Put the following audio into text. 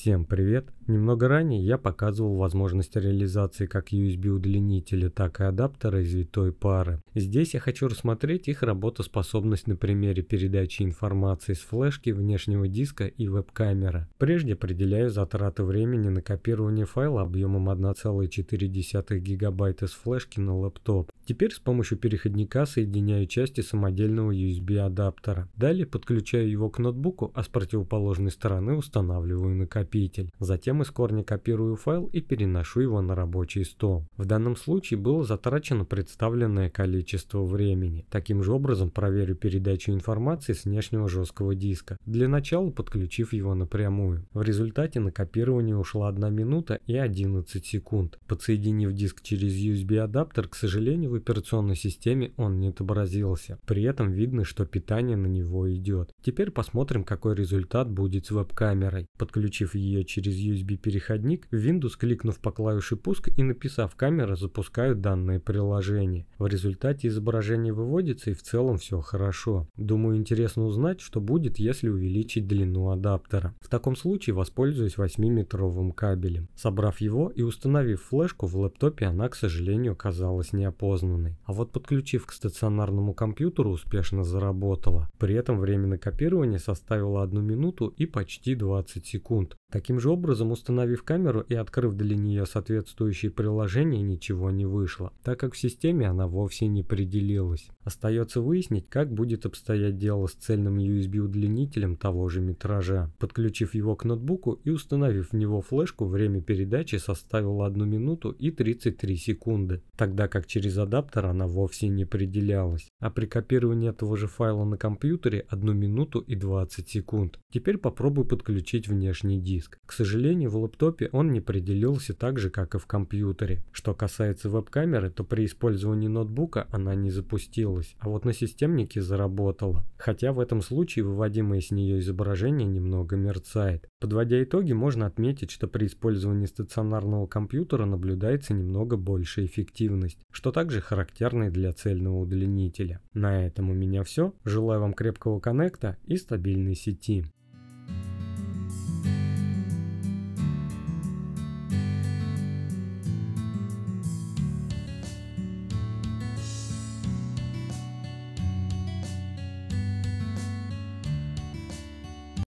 Всем привет! Немного ранее я показывал возможность реализации как USB-удлинителя, так и адаптера из витой пары. Здесь я хочу рассмотреть их работоспособность на примере передачи информации с флешки, внешнего диска и веб-камеры. Прежде определяю затраты времени на копирование файла объемом 1,4 гигабайта с флешки на лаптоп. Теперь с помощью переходника соединяю части самодельного USB-адаптера. Далее подключаю его к ноутбуку, а с противоположной стороны устанавливаю накопитель копитель. Затем из корня копирую файл и переношу его на рабочий стол. В данном случае было затрачено представленное количество времени. Таким же образом проверю передачу информации с внешнего жесткого диска, для начала подключив его напрямую. В результате на копирование ушла 1 минута и 11 секунд. Подсоединив диск через USB-адаптер, к сожалению, в операционной системе он не отобразился. При этом видно, что питание на него идет. Теперь посмотрим, какой результат будет с веб-камерой. Подключив ее через USB-переходник, в Windows, кликнув по клавише «Пуск» и написав «Камера», запускают данное приложение. В результате изображение выводится и в целом все хорошо. Думаю, интересно узнать, что будет, если увеличить длину адаптера. В таком случае воспользуюсь 8-метровым кабелем. Собрав его и установив флешку в лэптопе, она, к сожалению, оказалась неопознанной. А вот подключив к стационарному компьютеру, успешно заработала. При этом время на копирование составило 1 минуту и почти 20 секунд. Таким же образом, установив камеру и открыв для нее соответствующее приложение, ничего не вышло, так как в системе она вовсе не определилась. Остается выяснить, как будет обстоять дело с цельным USB-удлинителем того же метража. Подключив его к ноутбуку и установив в него флешку, время передачи составило 1 минуту и 33 секунды, тогда как через адаптер она вовсе не определялась. А при копировании этого же файла на компьютере 1 минуту и 20 секунд. Теперь попробую подключить внешний диск диск. К сожалению, в лаптопе он не определился так же, как и в компьютере. Что касается веб-камеры, то при использовании ноутбука она не запустилась, а вот на системнике заработала. Хотя в этом случае выводимое с нее изображение немного мерцает. Подводя итоги, можно отметить, что при использовании стационарного компьютера наблюдается немного большая эффективность, что также характерно и для цельного удлинителя. На этом у меня все. Желаю вам крепкого коннекта и стабильной сети.